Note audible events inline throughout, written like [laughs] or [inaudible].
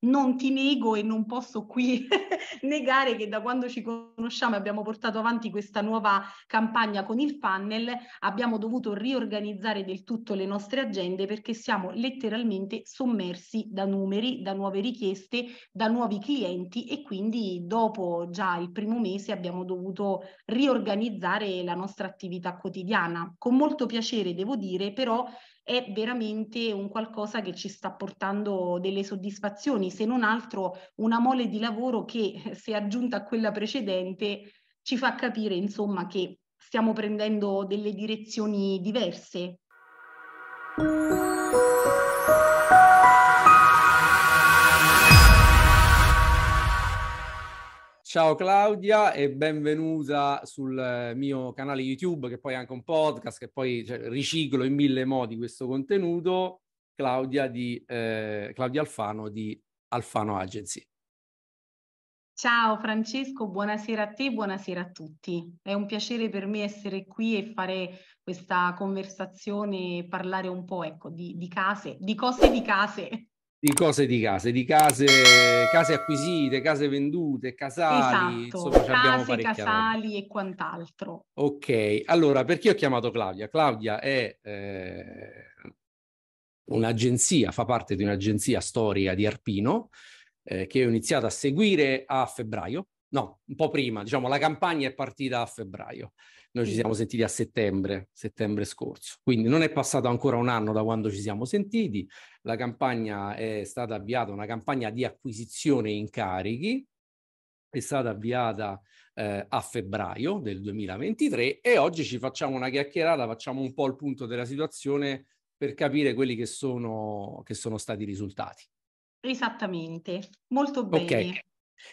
non ti nego e non posso qui [laughs] negare che da quando ci conosciamo e abbiamo portato avanti questa nuova campagna con il funnel, abbiamo dovuto riorganizzare del tutto le nostre agende perché siamo letteralmente sommersi da numeri, da nuove richieste, da nuovi clienti e quindi dopo già il primo mese abbiamo dovuto riorganizzare la nostra attività quotidiana. Con molto piacere devo dire però è veramente un qualcosa che ci sta portando delle soddisfazioni, se non altro una mole di lavoro che se aggiunta a quella precedente ci fa capire insomma che stiamo prendendo delle direzioni diverse. Ciao Claudia e benvenuta sul eh, mio canale YouTube, che poi è anche un podcast, che poi cioè, riciclo in mille modi questo contenuto. Claudia, di, eh, Claudia Alfano di Alfano Agency. Ciao Francesco, buonasera a te, buonasera a tutti. È un piacere per me essere qui e fare questa conversazione parlare un po' ecco, di, di case, di cose di case di cose di case, di case, case acquisite, case vendute, casali, esatto, insomma, case, casali e quant'altro. Ok, allora perché ho chiamato Claudia? Claudia è eh, un'agenzia, fa parte di un'agenzia storia di Arpino eh, che ho iniziato a seguire a febbraio, no, un po' prima, diciamo la campagna è partita a febbraio noi ci siamo sentiti a settembre, settembre scorso, quindi non è passato ancora un anno da quando ci siamo sentiti. La campagna è stata avviata, una campagna di acquisizione incarichi, è stata avviata eh, a febbraio del 2023 e oggi ci facciamo una chiacchierata, facciamo un po' il punto della situazione per capire quelli che sono, che sono stati i risultati. Esattamente, molto bene. Okay.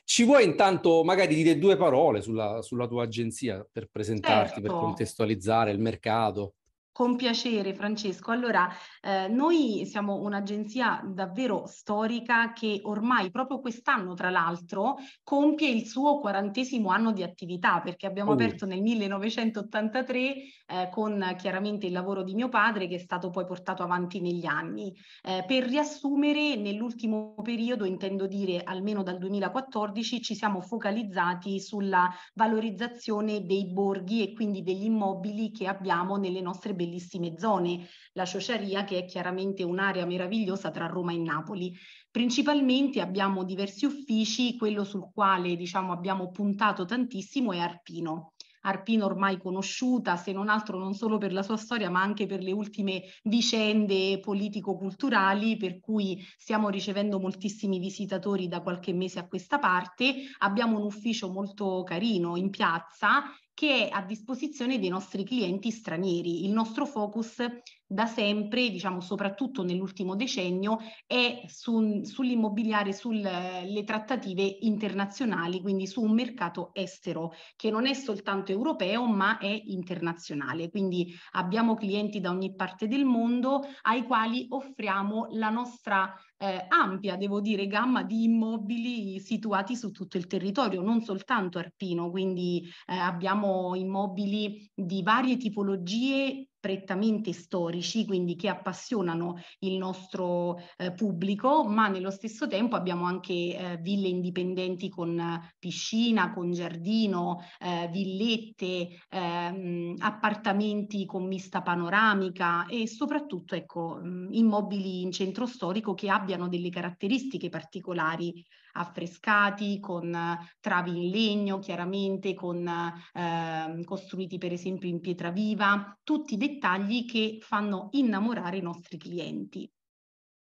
Ci vuoi intanto magari dire due parole sulla, sulla tua agenzia per presentarti, certo. per contestualizzare il mercato? Con piacere Francesco. Allora, eh, noi siamo un'agenzia davvero storica che ormai proprio quest'anno, tra l'altro, compie il suo quarantesimo anno di attività perché abbiamo oh. aperto nel 1983 eh, con chiaramente il lavoro di mio padre che è stato poi portato avanti negli anni. Eh, per riassumere, nell'ultimo periodo, intendo dire almeno dal 2014, ci siamo focalizzati sulla valorizzazione dei borghi e quindi degli immobili che abbiamo nelle nostre bellissime zone, la Ciociaria che è chiaramente un'area meravigliosa tra Roma e Napoli. Principalmente abbiamo diversi uffici, quello sul quale diciamo, abbiamo puntato tantissimo è Arpino. Arpino ormai conosciuta, se non altro non solo per la sua storia, ma anche per le ultime vicende politico-culturali, per cui stiamo ricevendo moltissimi visitatori da qualche mese a questa parte. Abbiamo un ufficio molto carino in piazza che è a disposizione dei nostri clienti stranieri. Il nostro focus da sempre, diciamo soprattutto nell'ultimo decennio, è su, sull'immobiliare, sulle trattative internazionali, quindi su un mercato estero che non è soltanto europeo ma è internazionale. Quindi abbiamo clienti da ogni parte del mondo ai quali offriamo la nostra eh, ampia, devo dire, gamma di immobili situati su tutto il territorio, non soltanto Arpino, quindi eh, abbiamo immobili di varie tipologie prettamente storici, quindi che appassionano il nostro eh, pubblico, ma nello stesso tempo abbiamo anche eh, ville indipendenti con eh, piscina, con giardino, eh, villette, ehm, appartamenti con mista panoramica e soprattutto ecco, mm, immobili in centro storico che abbiano delle caratteristiche particolari affrescati, con eh, travi in legno, chiaramente con, eh, costruiti per esempio in pietra viva, tutti dettagli che fanno innamorare i nostri clienti.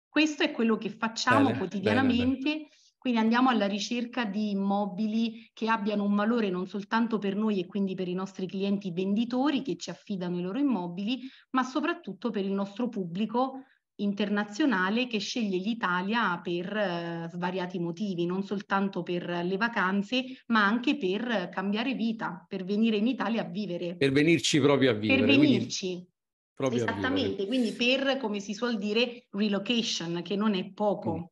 Questo è quello che facciamo bene, quotidianamente. Bene, bene. Quindi andiamo alla ricerca di immobili che abbiano un valore non soltanto per noi e quindi per i nostri clienti venditori che ci affidano i loro immobili, ma soprattutto per il nostro pubblico internazionale che sceglie l'Italia per eh, svariati motivi, non soltanto per le vacanze, ma anche per cambiare vita, per venire in Italia a vivere. Per venirci proprio a vivere. Per venirci. Quindi... Esattamente, quindi per, come si suol dire, relocation, che non è poco. Mm.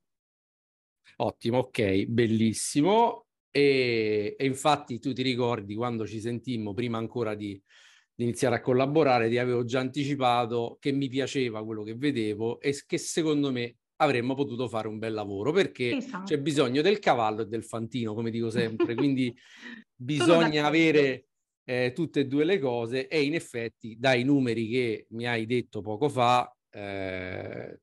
Ottimo, ok, bellissimo. E, e, infatti tu ti ricordi quando ci sentimmo prima ancora di, di iniziare a collaborare, ti avevo già anticipato che mi piaceva quello che vedevo e che secondo me avremmo potuto fare un bel lavoro perché esatto. c'è bisogno del cavallo e del fantino, come dico sempre, quindi [laughs] bisogna avere eh, tutte e due le cose e in effetti dai numeri che mi hai detto poco fa eh,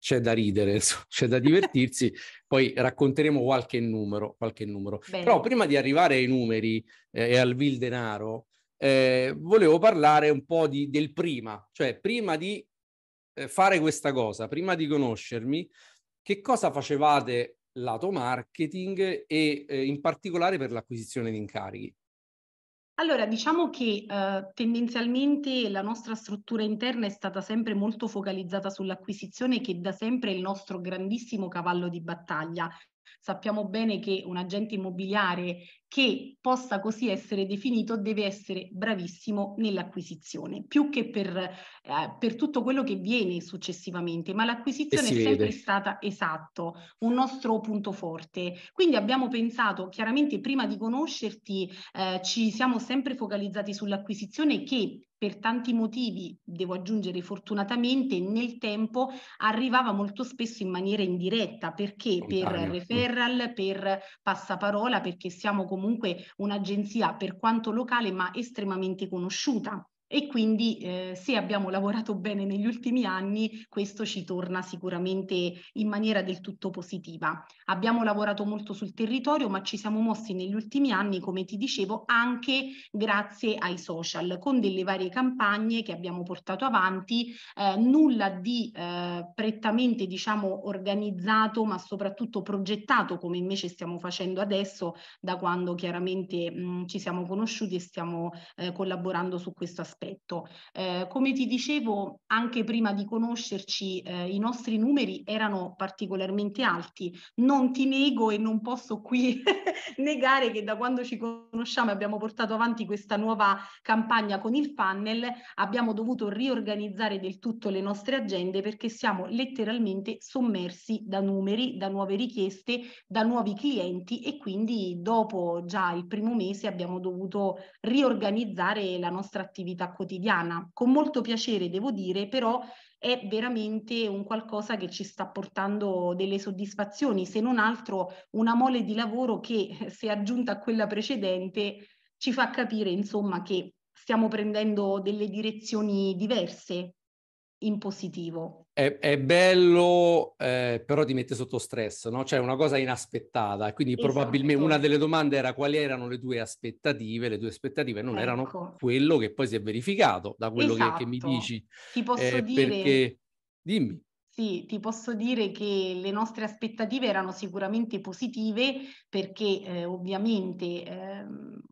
c'è da ridere, [laughs] c'è da divertirsi, [laughs] poi racconteremo qualche numero, qualche numero. Però prima di arrivare ai numeri eh, e al vil denaro, eh, volevo parlare un po' di, del prima, cioè prima di eh, fare questa cosa, prima di conoscermi, che cosa facevate lato marketing e eh, in particolare per l'acquisizione di incarichi? Allora, diciamo che eh, tendenzialmente la nostra struttura interna è stata sempre molto focalizzata sull'acquisizione che da sempre è il nostro grandissimo cavallo di battaglia. Sappiamo bene che un agente immobiliare che possa così essere definito deve essere bravissimo nell'acquisizione, più che per, eh, per tutto quello che viene successivamente, ma l'acquisizione è sempre vede. stata esatto, un nostro punto forte. Quindi abbiamo pensato, chiaramente prima di conoscerti eh, ci siamo sempre focalizzati sull'acquisizione che per tanti motivi, devo aggiungere fortunatamente, nel tempo arrivava molto spesso in maniera indiretta, perché Contagno. per referral, per passaparola, perché siamo comunque comunque un'agenzia per quanto locale ma estremamente conosciuta e quindi eh, se abbiamo lavorato bene negli ultimi anni, questo ci torna sicuramente in maniera del tutto positiva. Abbiamo lavorato molto sul territorio, ma ci siamo mossi negli ultimi anni, come ti dicevo, anche grazie ai social, con delle varie campagne che abbiamo portato avanti, eh, nulla di eh, prettamente diciamo organizzato, ma soprattutto progettato come invece stiamo facendo adesso da quando chiaramente mh, mm, ci siamo conosciuti e stiamo eh, collaborando su questo aspetto aspetto. Eh, come ti dicevo anche prima di conoscerci, eh, i nostri numeri erano particolarmente alti. Non ti nego e non posso qui [laughs] negare che da quando ci conosciamo e abbiamo portato avanti questa nuova campagna con il funnel, abbiamo dovuto riorganizzare del tutto le nostre agende perché siamo letteralmente sommersi da numeri, da nuove richieste, da nuovi clienti e quindi dopo già il primo mese abbiamo dovuto riorganizzare la nostra attività vita quotidiana. Con molto piacere, devo dire, però è veramente un qualcosa che ci sta portando delle soddisfazioni, se non altro una mole di lavoro che, eh, se aggiunta a quella precedente, ci fa capire, insomma, che stiamo prendendo delle direzioni diverse in positivo è, è bello, eh, però ti mette sotto stress, no? Cioè una cosa inaspettata. Quindi esatto. probabilmente una delle domande era quali erano le tue aspettative. Le tue aspettative non ecco. erano quello che poi si è verificato da quello esatto. che, che, mi esatto. dici. Ti posso eh, dire... Perché... Dimmi. Sì, ti posso dire che le nostre aspettative erano sicuramente positive perché eh, ovviamente ehm,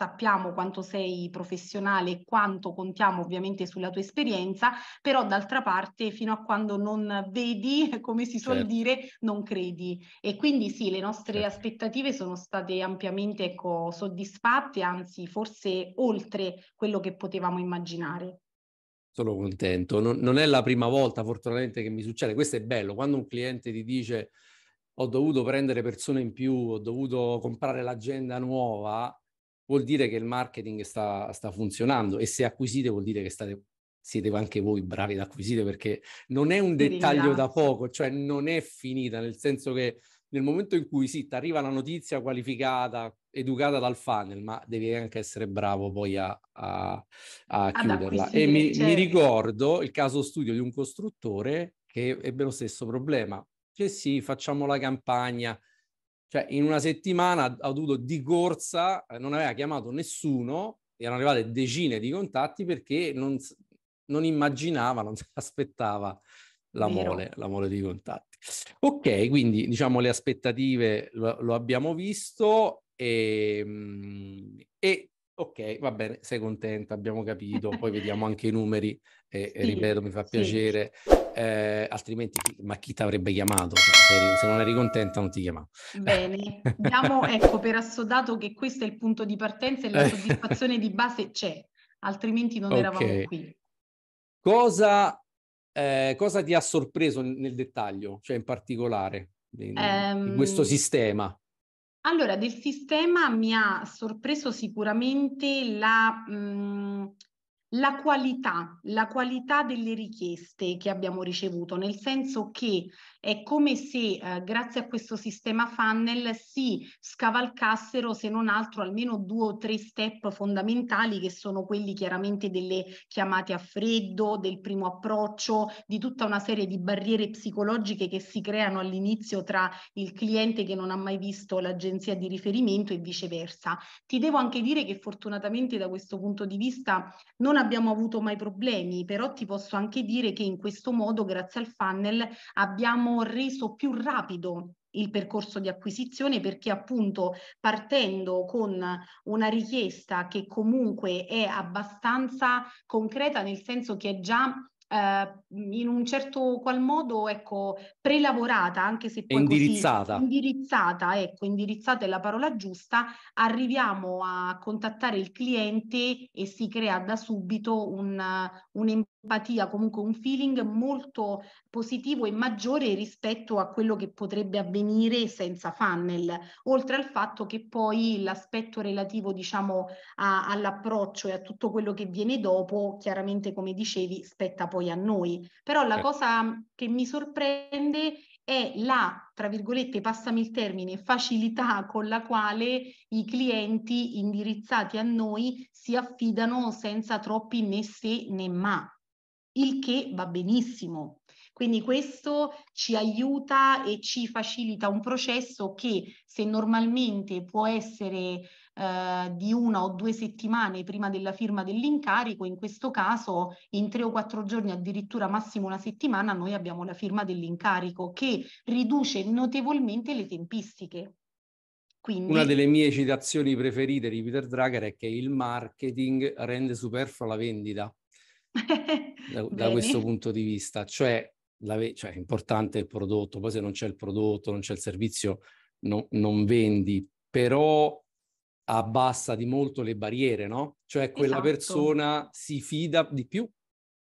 sappiamo quanto sei professionale e quanto contiamo ovviamente sulla tua esperienza, però d'altra parte fino a quando non vedi, [laughs] come si certo. suol dire, non credi. E quindi sì, le nostre certo. aspettative sono state ampiamente ecco, soddisfatte, anzi forse oltre quello che potevamo immaginare. Sono contento, non, non è la prima volta fortunatamente che mi succede, questo è bello, quando un cliente ti dice ho dovuto prendere persone in più, ho dovuto comprare l'agenda nuova, vuol dire che il marketing sta, sta funzionando e se acquisite vuol dire che state siete anche voi bravi ad acquisire perché non è un dettaglio da esatto. poco, cioè non è finita, nel senso che nel momento in cui sì, ti arriva la notizia qualificata, educata dal funnel, ma devi anche essere bravo poi a, a, a chiuderla. E mi, cioè... mi, certo. ricordo il caso studio di un costruttore che ebbe lo stesso problema. Cioè sì, facciamo la campagna, cioè, in una settimana ha dovuto di corsa, eh, non aveva chiamato nessuno, erano arrivate decine di contatti perché non, non immaginava, non si [laughs] aspettava la mole, la mole di contatti. Ok, quindi diciamo le aspettative lo, lo abbiamo visto e, ehm, e, ok, va bene, sei contenta, abbiamo capito, poi vediamo anche i numeri e, sì, e ripeto, mi fa sì. piacere eh, altrimenti ma chi ti avrebbe chiamato? Cioè, se, non eri contenta non ti chiamavo. Bene, diamo [laughs] ecco, per assodato che questo è il punto di partenza e la eh. soddisfazione di base c'è, altrimenti non okay. eravamo qui. Cosa, eh, cosa, ti ha sorpreso nel dettaglio, cioè in particolare, in, um... in questo sistema? Allora, del sistema mi ha sorpreso sicuramente la, mh, mm, la qualità, la qualità delle richieste che abbiamo ricevuto, nel senso che è come se eh, grazie a questo sistema funnel si scavalcassero se non altro almeno due o tre step fondamentali che sono quelli chiaramente delle chiamate a freddo, del primo approccio, di tutta una serie di barriere psicologiche che si creano all'inizio tra il cliente che non ha mai visto l'agenzia di riferimento e viceversa. Ti devo anche dire che fortunatamente da questo punto di vista non abbiamo avuto mai problemi, però ti posso anche dire che in questo modo, grazie al funnel, abbiamo abbiamo reso più rapido il percorso di acquisizione perché appunto partendo con una richiesta che comunque è abbastanza concreta nel senso che è già eh, in un certo qual modo ecco, prelavorata, anche se poi indirizzata. Così, indirizzata, ecco, indirizzata è la parola giusta, arriviamo a contattare il cliente e si crea da subito un, un'empatia, comunque un feeling molto positivo e maggiore rispetto a quello che potrebbe avvenire senza funnel, oltre al fatto che poi l'aspetto relativo diciamo a, all'approccio e a tutto quello che viene dopo, chiaramente come dicevi, spetta poi poi a noi. Però la eh. cosa che mi sorprende è la, tra virgolette, passami il termine, facilità con la quale i clienti indirizzati a noi si affidano senza troppi né se né ma, il che va benissimo quindi questo ci aiuta e ci facilita un processo che se normalmente può essere eh, di una o due settimane prima della firma dell'incarico, in questo caso in tre o quattro giorni, addirittura massimo una settimana, noi abbiamo la firma dell'incarico che riduce notevolmente le tempistiche. Quindi... Una delle mie citazioni preferite di Peter Drucker è che il marketing rende superflua la vendita. [laughs] da, da questo punto di vista, cioè la, cioè, è importante il prodotto, poi se non c'è il prodotto, non c'è il servizio, no, non vendi, però abbassa di molto le barriere, no? Cioè quella esatto. persona si fida di più.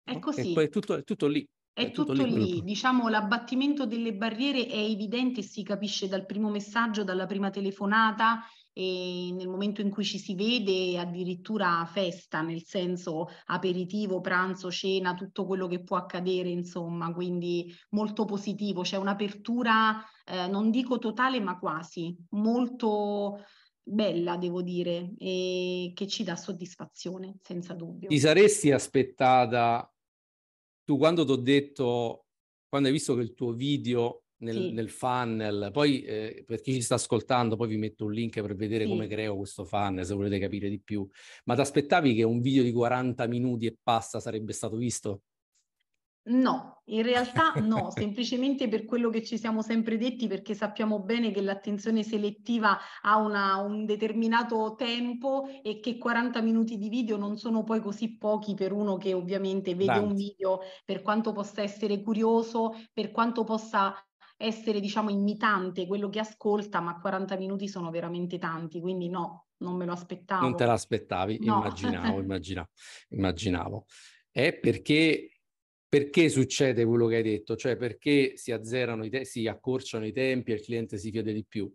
È no? così. E poi è tutto, è tutto lì. È, è tutto, tutto lì, lì. diciamo l'abbattimento delle barriere è evidente si capisce dal primo messaggio, dalla prima telefonata, e nel momento in cui ci si vede addirittura festa, nel senso aperitivo, pranzo, cena, tutto quello che può accadere, insomma, quindi molto positivo, c'è un'apertura, eh, non dico totale, ma quasi, molto bella, devo dire, e che ci dà soddisfazione, senza dubbio. Ti saresti aspettata, tu quando ti ho detto, quando hai visto che il tuo video nel, sì. nel funnel. Poi eh, per chi ci sta ascoltando, poi vi metto un link per vedere sì. come creo questo funnel, se volete capire di più. Ma ti aspettavi che un video di 40 minuti e passa sarebbe stato visto? No, in realtà no, semplicemente per quello che ci siamo sempre detti, perché sappiamo bene che l'attenzione selettiva ha una, un determinato tempo e che 40 minuti di video non sono poi così pochi per uno che ovviamente vede Dai. un video, per quanto possa essere curioso, per quanto possa essere, diciamo, imitante quello che ascolta, ma 40 minuti sono veramente tanti, quindi no, non me lo aspettavo. Non te l'aspettavi, no. immaginavo, [laughs] immaginavo, immaginavo. È perché perché succede quello che hai detto, cioè perché si azzerano i tempi, si accorciano i tempi e il cliente si fiede di più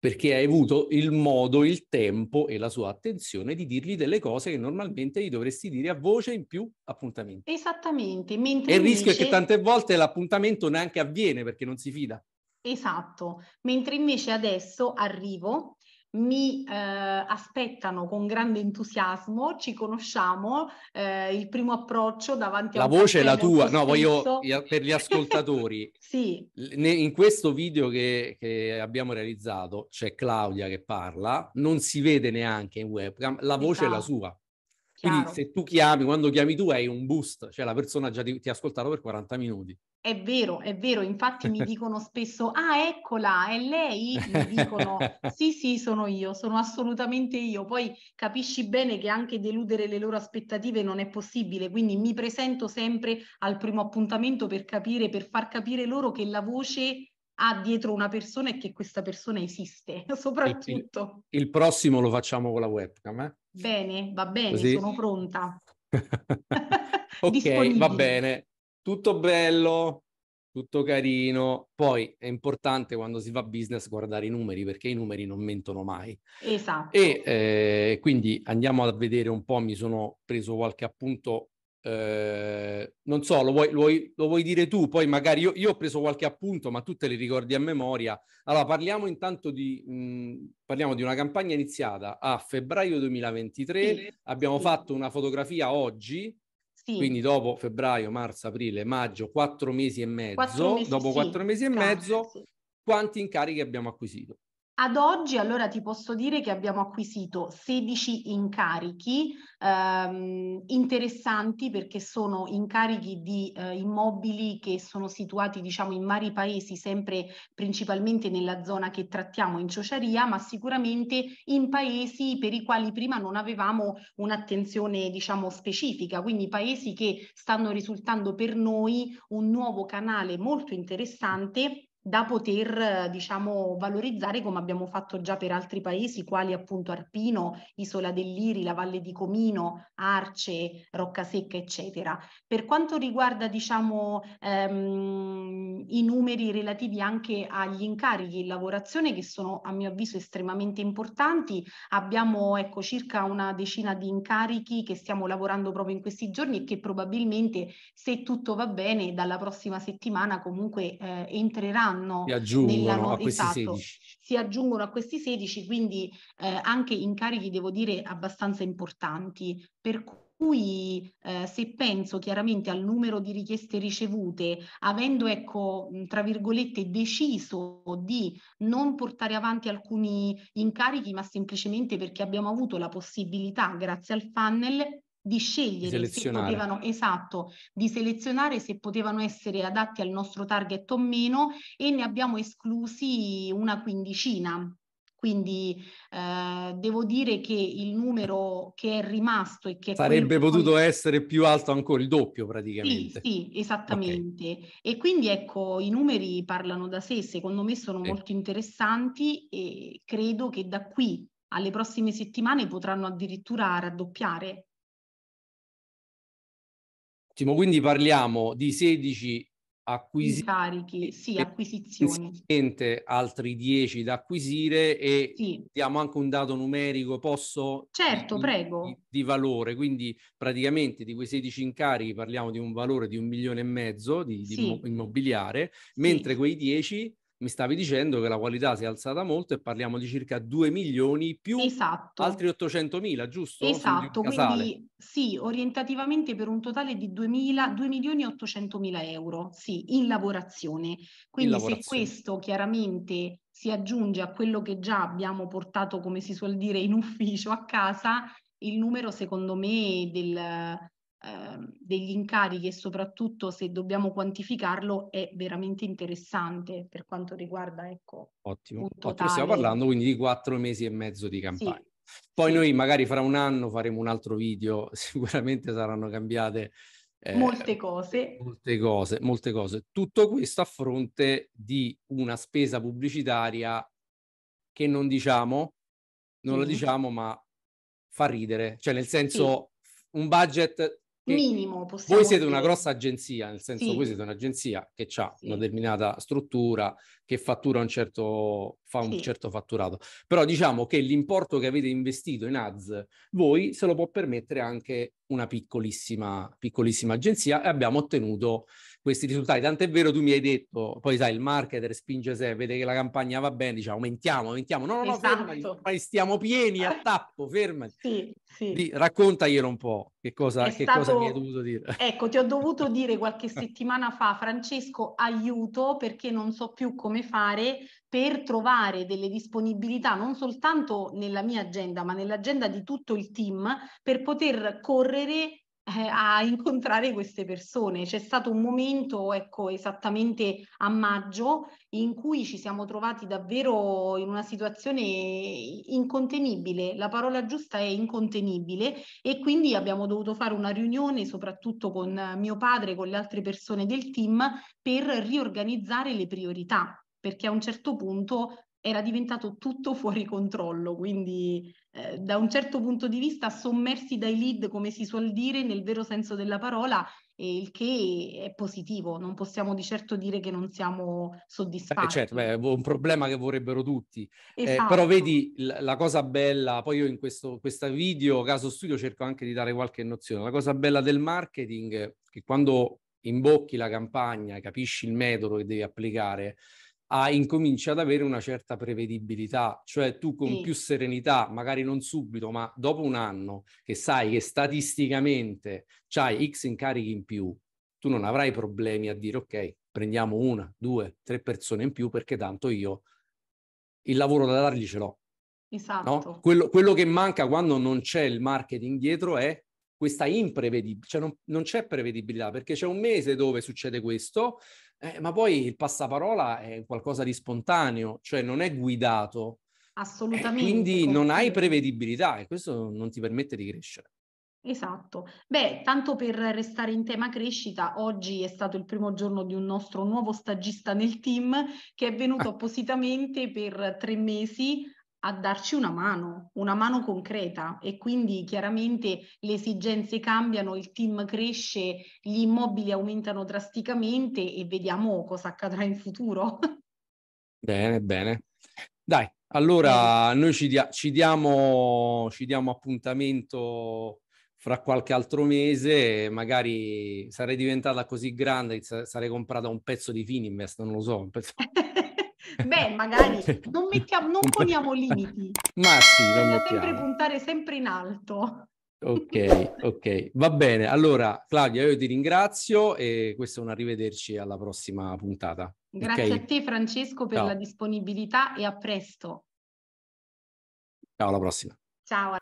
perché hai avuto il modo, il tempo e la sua attenzione di dirgli delle cose che normalmente gli dovresti dire a voce in più appuntamenti. Esattamente. Mentre e il rischio è che tante volte l'appuntamento neanche avviene perché non si fida. Esatto, mentre invece adesso arrivo, mi eh, aspettano con grande entusiasmo, ci conosciamo, eh, il primo approccio davanti a... La voce è la tua, no, voglio per gli ascoltatori. [laughs] sì. in questo video che, che abbiamo realizzato c'è Claudia che parla, non si vede neanche in webcam, la voce esatto. è la esatto. sua. Quindi Chiaro. se tu chiami, quando chiami tu hai un boost, cioè la persona già ti, ti ha ascoltato per 40 minuti. È vero, è vero, infatti mi [laughs] dicono spesso, ah eccola, è lei? Mi dicono, sì sì, sono io, sono assolutamente io. Poi capisci bene che anche deludere le loro aspettative non è possibile, quindi mi presento sempre al primo appuntamento per capire, per far capire loro che la voce ha dietro una persona e che questa persona esiste, [laughs] soprattutto. Il, il prossimo lo facciamo con la webcam, eh? Bene, va bene, Così. sono pronta. [laughs] ok, va bene tutto bello, tutto carino. Poi è importante quando si fa business guardare i numeri perché i numeri non mentono mai. Esatto. E eh, quindi andiamo a vedere un po', mi sono preso qualche appunto. Eh, non so, lo vuoi, lo, vuoi, lo vuoi, dire tu? Poi magari io, io, ho preso qualche appunto, ma tu te li ricordi a memoria. Allora, parliamo intanto di, mh, mm, parliamo di una campagna iniziata a febbraio 2023. Sì. Abbiamo sì. fatto una fotografia oggi sì. Quindi dopo febbraio, marzo, aprile, maggio, quattro mesi e mezzo, 4 mesi, dopo sì. quattro mesi e mezzo, sì. quanti incarichi abbiamo acquisito? Ad oggi allora ti posso dire che abbiamo acquisito 16 incarichi ehm, interessanti perché sono incarichi di eh, immobili che sono situati diciamo in vari paesi, sempre principalmente nella zona che trattiamo in Ciociaria, ma sicuramente in paesi per i quali prima non avevamo un'attenzione diciamo specifica, quindi paesi che stanno risultando per noi un nuovo canale molto interessante da poter eh, diciamo, valorizzare come abbiamo fatto già per altri paesi quali appunto Arpino, Isola dell'Iri, la Valle di Comino, Arce, Roccasecca eccetera. Per quanto riguarda diciamo, ehm, i numeri relativi anche agli incarichi in lavorazione che sono a mio avviso estremamente importanti, abbiamo ecco, circa una decina di incarichi che stiamo lavorando proprio in questi giorni e che probabilmente se tutto va bene dalla prossima settimana comunque eh, entreranno fanno nella no- a questi esatto, 16. Si aggiungono a questi 16, quindi eh, anche incarichi, devo dire, abbastanza importanti. Per cui eh, se penso chiaramente al numero di richieste ricevute, avendo ecco, tra virgolette, deciso di non portare avanti alcuni incarichi, ma semplicemente perché abbiamo avuto la possibilità, grazie al funnel, di scegliere di se potevano, esatto, di selezionare se potevano essere adatti al nostro target o meno e ne abbiamo esclusi una quindicina. Quindi eh, devo dire che il numero che è rimasto e che... Sarebbe potuto poi... essere più alto ancora, il doppio praticamente. Sì, sì esattamente. Okay. E quindi ecco, i numeri parlano da sé, secondo me sono sì. molto interessanti e credo che da qui alle prossime settimane potranno addirittura raddoppiare Ottimo, quindi parliamo di 16 acquisiti. Incarichi, sì, acquisizioni. Altri 10 da acquisire e sì. diamo anche un dato numerico, posso? Certo, di, prego. Di, di, valore, quindi praticamente di quei 16 incarichi parliamo di un valore di un milione e mezzo di, sì. di immobiliare, mentre quei 10 mi stavi dicendo che la qualità si è alzata molto e parliamo di circa 2 milioni più esatto. altri 800 mila, giusto? Esatto, quindi sì, orientativamente per un totale di 2 milioni e 800 mila euro, sì, in lavorazione. Quindi in lavorazione. se questo chiaramente si aggiunge a quello che già abbiamo portato, come si suol dire, in ufficio a casa, il numero secondo me del Ehm, degli incarichi e soprattutto se dobbiamo quantificarlo è veramente interessante per quanto riguarda ecco ottimo, ottimo. stiamo parlando quindi di quattro mesi e mezzo di campagna sì. poi sì. noi magari fra un anno faremo un altro video [laughs] sicuramente saranno cambiate eh, molte cose molte cose molte cose tutto questo a fronte di una spesa pubblicitaria che non diciamo non mm-hmm. la diciamo ma fa ridere cioè nel senso sì un budget minimo possiamo Voi siete dire. una grossa agenzia, nel senso sì. voi siete un'agenzia che ha sì. una determinata struttura, che fattura un certo, fa un sì. certo fatturato, però diciamo che l'importo che avete investito in ads, voi se lo può permettere anche una piccolissima, piccolissima agenzia e abbiamo ottenuto questi risultati. Tant'è vero, tu mi hai detto, poi sai, il marketer spinge se vede che la campagna va bene, dice aumentiamo, aumentiamo. No, no, no, esatto. fermati, ma stiamo pieni a [laughs] tappo, fermati. Sì, sì. raccontaglielo un po', che, cosa, che stato... cosa, mi hai dovuto dire. [laughs] Ecco, ti ho dovuto dire qualche [laughs] settimana fa, Francesco, aiuto perché non so più come fare per trovare delle disponibilità, non soltanto nella mia agenda, ma nell'agenda di tutto il team, per poter correre eh, a [laughs] incontrare queste persone. C'è stato un momento, ecco, esattamente a maggio, in cui ci siamo trovati davvero in una situazione incontenibile, la parola giusta è incontenibile e quindi abbiamo dovuto fare una riunione soprattutto con mio padre, con le altre persone del team per riorganizzare le priorità perché a un certo punto era diventato tutto fuori controllo, quindi eh, da un certo punto di vista sommersi dai lead, come si suol dire, nel vero senso della parola, il che è positivo, non possiamo di certo dire che non siamo soddisfatti. Eh, certo, beh, è un problema che vorrebbero tutti. Esatto. Eh, però esatto. vedi la, la, cosa bella, poi io in questo video, caso studio, cerco anche di dare qualche nozione. La cosa bella del marketing, è che quando imbocchi la campagna, capisci il metodo che devi applicare, a, incominci ad avere una certa prevedibilità, cioè tu con sì. più serenità, magari non subito, ma dopo un anno, che sai che statisticamente c'hai X incarichi in più, tu non avrai problemi a dire ok, prendiamo una, due, tre persone in più perché tanto io il lavoro da dargli ce l'ho. Esatto. No? Quello, quello, che manca quando non c'è il marketing dietro è questa imprevedibilità, cioè non, non c'è prevedibilità perché c'è un mese dove succede questo, eh, ma poi il passaparola è qualcosa di spontaneo, cioè non è guidato. Eh, Assolutamente. Eh, quindi così. non hai prevedibilità e questo non ti permette di crescere. Esatto. Beh, tanto per restare in tema crescita, oggi è stato il primo giorno di un nostro nuovo stagista nel team che è venuto ah. appositamente per tre mesi a darci una mano, una mano concreta e quindi chiaramente le esigenze cambiano, il team cresce, gli immobili aumentano drasticamente e vediamo cosa accadrà in futuro. [laughs] Bene, bene. Dai, allora noi ci, dia- ci, diamo, ci diamo appuntamento fra qualche altro mese, magari sarei diventata così grande, sarei comprata un pezzo di Fininvest, non lo so, un pezzo... [laughs] Beh, magari [laughs] non, mettiamo, non poniamo limiti. Ma sì, non Bisogna sempre puntare sempre in alto. Ok, [laughs] ok, va bene. Allora, Claudia, io ti ringrazio e questo è un arrivederci alla prossima puntata. Grazie okay. a te Francesco per Ciao. la disponibilità e a presto. Ciao, alla prossima. Ciao.